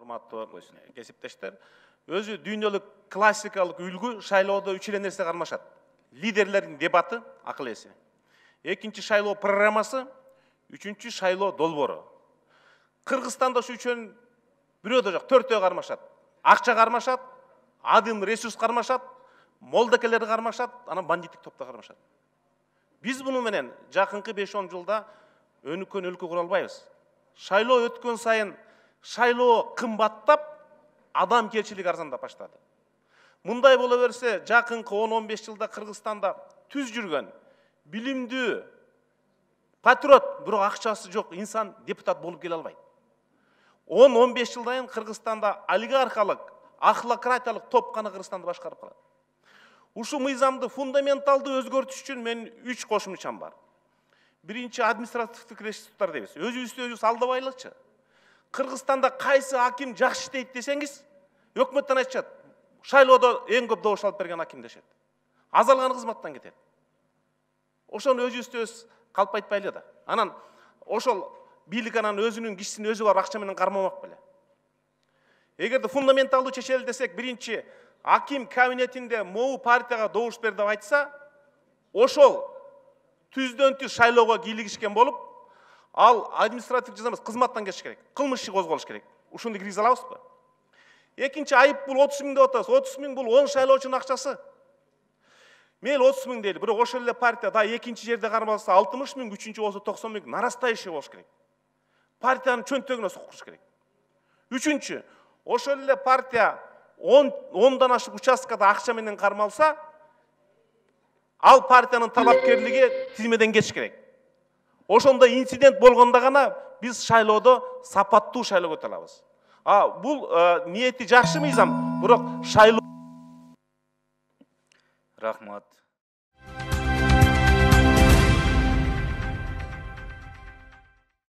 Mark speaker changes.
Speaker 1: урматтуу кесиптештер өзү дүйнөлүк классикалык үлгү шайлоодо үч эле нерсе кармашат лидерлердин дебаты акыл ээси экинчи шайлоо программасы үчүнчү шайлоо долбоору кыргызстанда ушу үчөөнүн бирөө да жок төртөө кармашат акча кармашат адым ресурс кармашат молдекелер кармашат анан бандиттик топтор кармашат биз муну менен жакынкы беш он жылда өнүккөн өлкө кура албайбыз шайлоо өткөн сайын шайлоо қымбаттап адамгершілік арзандап баштады мындай бола берсе жақынғы он 15 жылда кыргызстанда түз жүргөн билимдүү патриот бирок ақшасы жоқ инсан депутат болып келе албайды 10-15 жылдан қырғызстанда олигархалық ахлократиялық топ қана кыргызстанды башкарып калат ушул мыйзамды фундаменталды өзгөртүш үчүн менин үч кошумчам бар биринчи административдик ресурстар дейбиз өзүбүздү өзүбүз алдабайлычы қырғызстанда қайсы аким жақсы істейді десеңіз өкіметтен айтышат шайлоодо ең көп дауыс алып берген аким дешеді азалған кызматтан кетеді ошону өзүбүздү өз калп айтпайлы да анан ошол бийлик анан өзүнүн кишисин өзү барып акча менен кармамак беле эгерде фундаменталдуу чечели десек биринчи аким кабинетинде могу партияга добуш бер деп айтса ошол түздөн түз шайлоого кийлигишкен болуп ал административдік жазамыз кызматтан кеш керек кылмыш иши козголуш керек ушуну киргизе алабызбы экинчи айып бул отуз миң деп атабыз отуз миң бул он шайлоочунун акчасы мейли отуз миң дейли бирок ошол эле партия дагы экинчи жерде кармалса алтымыш миң үчүнчү болсо токсон миң нарастающий болуш керек партиянын чөнтөгүнө суккуш керек үчүнчү ошол эле партия он ондон ашык участкада акча менен кармалса ал партиянын талапкерлиги тизмеден кетиш керек ошондой инцидент болгондо гана биз шайлоодо сапаттуу шайлоо өтө алабыз а бул э, ниети жакшы мыйзам бирок шайлоо рахмат